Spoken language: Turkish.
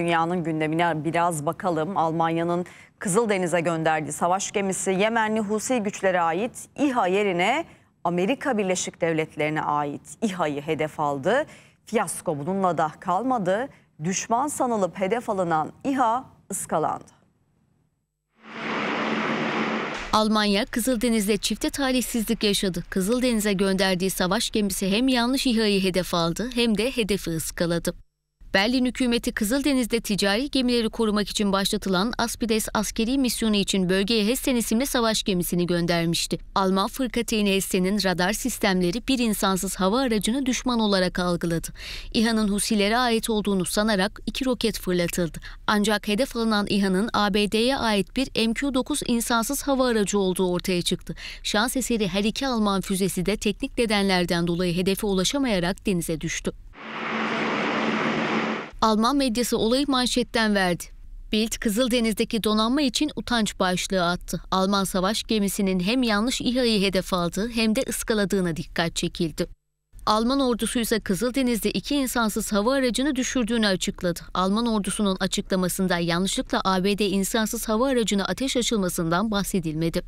Dünyanın gündemine biraz bakalım. Almanya'nın Kızıldeniz'e gönderdiği savaş gemisi Yemenli Husi güçlere ait İHA yerine Amerika Birleşik Devletleri'ne ait İHA'yı hedef aldı. Fiyasko bununla da kalmadı. Düşman sanılıp hedef alınan İHA ıskalandı. Almanya Kızıldeniz'de çifte talihsizlik yaşadı. Kızıldeniz'e gönderdiği savaş gemisi hem yanlış İHA'yı hedef aldı hem de hedefi ıskaladı. Berlin hükümeti Kızıldeniz'de ticari gemileri korumak için başlatılan Aspides askeri misyonu için bölgeye Hessen isimli savaş gemisini göndermişti. Alman fırkateyni Hessen'in radar sistemleri bir insansız hava aracını düşman olarak algıladı. İHA'nın Husilere ait olduğunu sanarak iki roket fırlatıldı. Ancak hedef alınan İHA'nın ABD'ye ait bir MQ-9 insansız hava aracı olduğu ortaya çıktı. Şans eseri her iki Alman füzesi de teknik nedenlerden dolayı hedefe ulaşamayarak denize düştü. Alman medyası olayı manşetten verdi. Bild, Kızıldeniz'deki donanma için utanç başlığı attı. Alman savaş gemisinin hem yanlış İHA'yı hedef aldığı hem de ıskaladığına dikkat çekildi. Alman ordusu ise Kızıldeniz'de iki insansız hava aracını düşürdüğünü açıkladı. Alman ordusunun açıklamasında yanlışlıkla ABD insansız hava aracına ateş açılmasından bahsedilmedi.